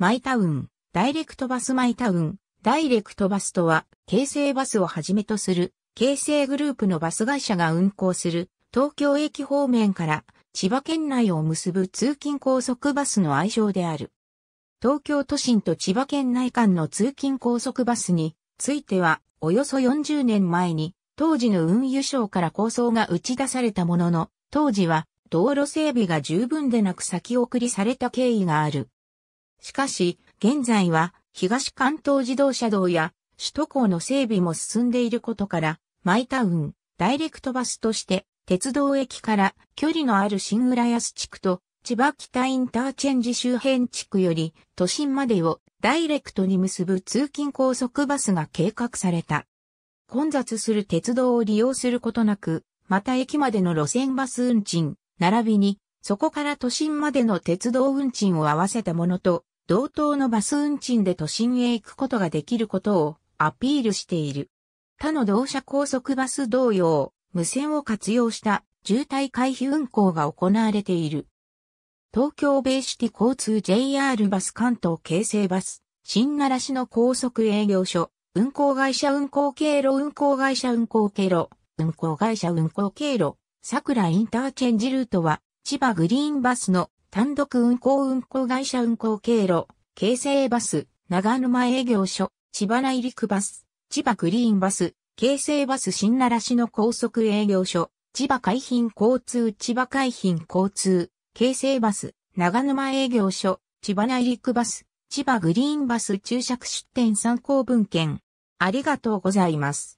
マイタウン、ダイレクトバスマイタウン、ダイレクトバスとは、京成バスをはじめとする、京成グループのバス会社が運行する、東京駅方面から千葉県内を結ぶ通勤高速バスの愛称である。東京都心と千葉県内間の通勤高速バスについては、およそ40年前に、当時の運輸省から構想が打ち出されたものの、当時は道路整備が十分でなく先送りされた経緯がある。しかし、現在は東関東自動車道や首都高の整備も進んでいることから、マイタウン、ダイレクトバスとして、鉄道駅から距離のある新浦安地区と千葉北インターチェンジ周辺地区より都心までをダイレクトに結ぶ通勤高速バスが計画された。混雑する鉄道を利用することなく、また駅までの路線バス運賃、並びに、そこから都心までの鉄道運賃を合わせたものと同等のバス運賃で都心へ行くことができることをアピールしている。他の同社高速バス同様、無線を活用した渋滞回避運行が行われている。東京ベイシティ交通 JR バス関東京成バス、新奈良市の高速営業所、運行会社運行経路運行会社運行経路、運行会社運行経路、桜インターチェンジルートは、千葉グリーンバスの単独運行運行会社運行経路、京成バス、長沼営業所、千葉内陸バス、千葉グリーンバス、京成バス新奈良市の高速営業所、千葉海浜交通千葉海浜交通、京成バス、長沼営業所、千葉内陸バス、千葉グリーンバス注釈出店参考文献。ありがとうございます。